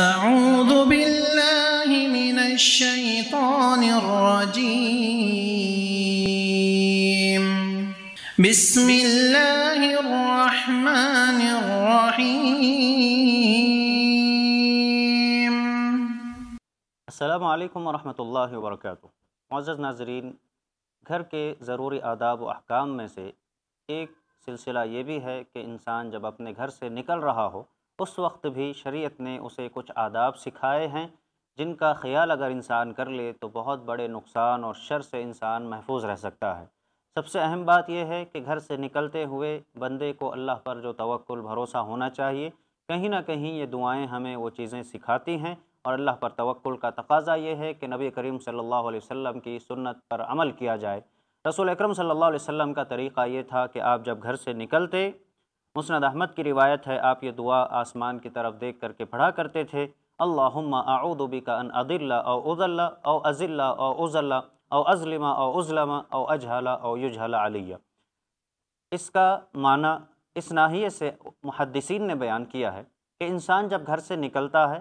أعوذ بالله من الشيطان الرجيم بسم الله الرحمن الرحيم السلام عليكم ورحمة الله وبركاته معزز ناظرين घर के ज़रूरी आदाब व अहकाम में से एक सिलसिला ये भी है कि इंसान जब अपने घर से निकल रहा हो उस वक्त भी शरीयत ने उसे कुछ आदाब सिखाए हैं जिनका ख्याल अगर इंसान कर ले तो बहुत बड़े नुकसान और शर से इंसान महफूज रह सकता है सबसे अहम बात यह है कि घर से निकलते हुए बंदे को अल्लाह पर जो तवक्ल भरोसा होना चाहिए कहीं ना कहीं ये दुआएं हमें वो चीज़ें सिखाती हैं और अल्लाह पर तवक्ल का तकाजा ये है कि नबी करीम सल्लल्लाहु अलैहि वसल्लम की सुन्नत पर अमल किया जाए रसूल अकरम सल्लल्लाहु अलैहि वसल्लम का तरीक़ा ये था कि आप जब घर से निकलते मुस्द अहमद की रिवायत है आप ये दुआ आसमान की तरफ देख करके पढ़ा करते थे अल्लाहुम्मा का अन अदिल्ला औ उज़ल्ला औ अज़िल्ला औ उज़ल्ला औ अज़लिमा औ उज़लमा औ अजहला औ युजहला आलिया इसका माना इस नाहिए से मुहदसिन ने बयान किया है कि इंसान जब घर से निकलता है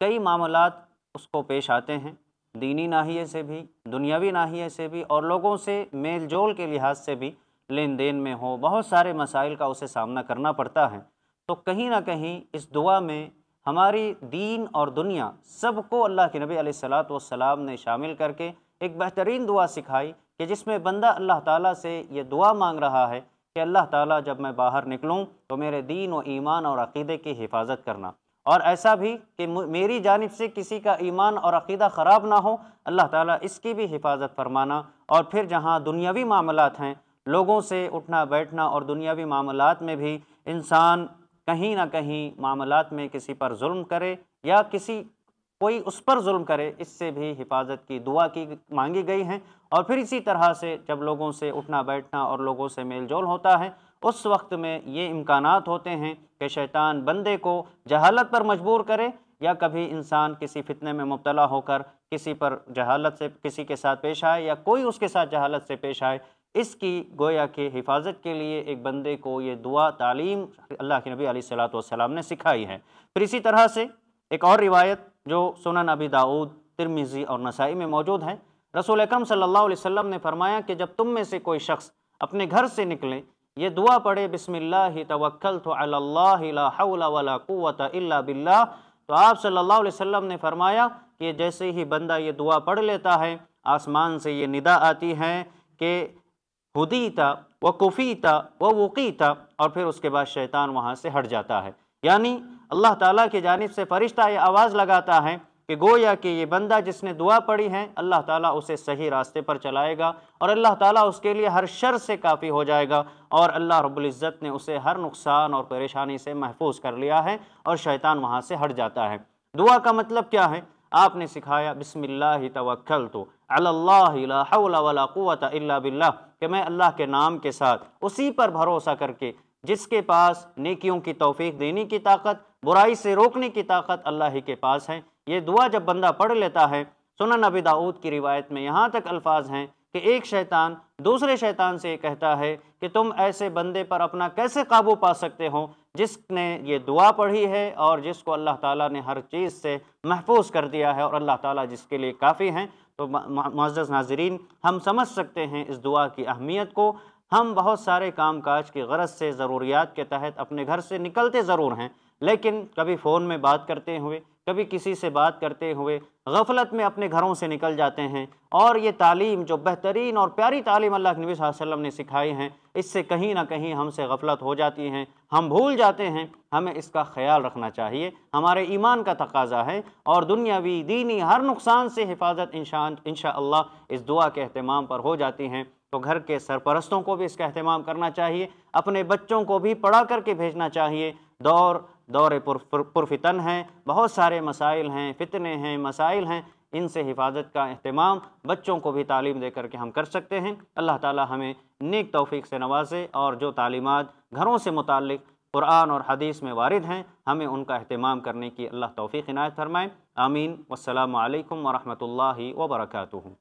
कई मामला उसको पेश आते हैं दीनी नाहिए से भी दुनियावी नाहिए से भी और लोगों से मेल जोल के लिहाज से भी लेन देन में हो बहुत सारे मसाइल का उसे सामना करना पड़ता है तो कहीं ना कहीं इस दुआ में हमारी दीन और दुनिया सबको अल्लाह के नबी सलात ने शामिल करके एक बेहतरीन दुआ सिखाई कि जिसमें बंदा अल्लाह ताला से ये दुआ मांग रहा है कि अल्लाह ताला जब मैं बाहर निकलूं तो मेरे दीन और ईमान और अकीदे की हिफाजत करना और ऐसा भी कि मेरी जानब से किसी का ईमान और अकीदा ख़राब ना हो अल्लाह ताला इसकी भी हिफाजत फरमाना और फिर जहाँ दुनियावी मामलात हैं लोगों से उठना बैठना और दुनियावी मामलात में भी इंसान कहीं ना कहीं मामलात में किसी पर जुल्म करे या किसी कोई उस पर जुल्म करे इससे भी हिफाजत की दुआ की मांगी गई हैं और फिर इसी तरह से जब लोगों से उठना बैठना और लोगों से मेल जोल होता है उस वक्त में ये इम्कान होते हैं कि शैतान बंदे को जहालत पर मजबूर करे या कभी इंसान किसी फितने में मुबतला होकर किसी पर जहालत से किसी के साथ पेश आए या कोई उसके साथ जहालत से पेश आए इसकी गोया के हिफाजत के लिए एक बंदे को ये दुआ तालीम अल्लाह के नबी सलाम ने सिखाई है फिर इसी तरह से एक और रिवायत जो सोना नबी दाऊद तिरमिज़ी और नसाई में मौजूद है रसूल अक्रम सल्लल्लाहु ने फरमाया कि जब तुम में से कोई शख्स अपने घर से निकले ये दुआ पढ़े बिसमिल्लाह तवक्ल तो अल्लाह बिल्ला तो आप सल्लल्लाहु अलैहि वसल्लम ने फरमाया कि जैसे ही बंदा ये दुआ पढ़ लेता है आसमान से ये निदा आती है कि हुदीता व कुफ़ीता व वक़ीता और फिर उसके बाद शैतान वहाँ से हट जाता है यानी अल्लाह ताला की जानब से फ़रिश्ता ये आवाज़ लगाता है कि गोया कि ये बंदा जिसने दुआ पढ़ी है अल्लाह ताला उसे सही रास्ते पर चलाएगा और अल्लाह ताला उसके लिए हर शर से काफ़ी हो जाएगा और अल्लाह रब्ज़त ने उसे हर नुकसान और परेशानी से महफूज कर लिया है और शैतान वहाँ से हट जाता है दुआ का मतलब क्या है आपने सिखाया बिसमिल्ल तवक्ल तो अल्लाह वला बिल्ला कि मैं अल्लाह के नाम के साथ उसी पर भरोसा करके जिसके पास नेकियों की तोफ़ी देने की ताकत बुराई से रोकने की ताकत अल्लाह ही के पास है ये दुआ जब बंदा पढ़ लेता है सुना नबी दाऊद की रिवायत में यहाँ तक अल्फाज हैं कि एक शैतान दूसरे शैतान से कहता है कि तुम ऐसे बंदे पर अपना कैसे काबू पा सकते हो जिसने ये दुआ पढ़ी है और जिसको अल्लाह ताला ने हर चीज़ से महफूज कर दिया है और अल्लाह ताला जिसके लिए काफ़ी हैं तो मज़्ज़ नाजरीन हम समझ सकते हैं इस दुआ की अहमियत को हम बहुत सारे काम काज की गरज से ज़रूरियात के तहत अपने घर से निकलते ज़रूर हैं लेकिन कभी फ़ोन में बात करते हुए कभी किसी से बात करते हुए गफलत में अपने घरों से निकल जाते हैं और ये तालीम जो बेहतरीन और प्यारी तालीम अल्लाह के नबी वसल्लम ने सिखाई हैं इससे कहीं ना कहीं हमसे गफलत हो जाती हैं हम भूल जाते हैं हमें इसका ख्याल रखना चाहिए हमारे ईमान का तकाजा है और दुनियावी दीनी हर नुकसान से हिफाजत इंशान इनशा इस दुआ के अहतमाम पर हो जाती हैं तो घर के सरपरस्तों को भी इसका अहतमाम करना चाहिए अपने बच्चों को भी पढ़ा करके भेजना चाहिए दौर दौर पुरफितन हैं बहुत सारे मसाइल हैं फितने हैं मसाइल हैं इनसे हिफाजत का अहतमाम बच्चों को भी तालीम दे करके हम कर सकते हैं अल्लाह ताला हमें नेक तौफीक से नवाजे और जो तालीमत घरों से मुतल कुरान और हदीस में वारद हैं हमें उनका अहतमाम करने की अल्लाह तौफीक इनायत फरमाएँ आमीन वालकम वरहमल वर्का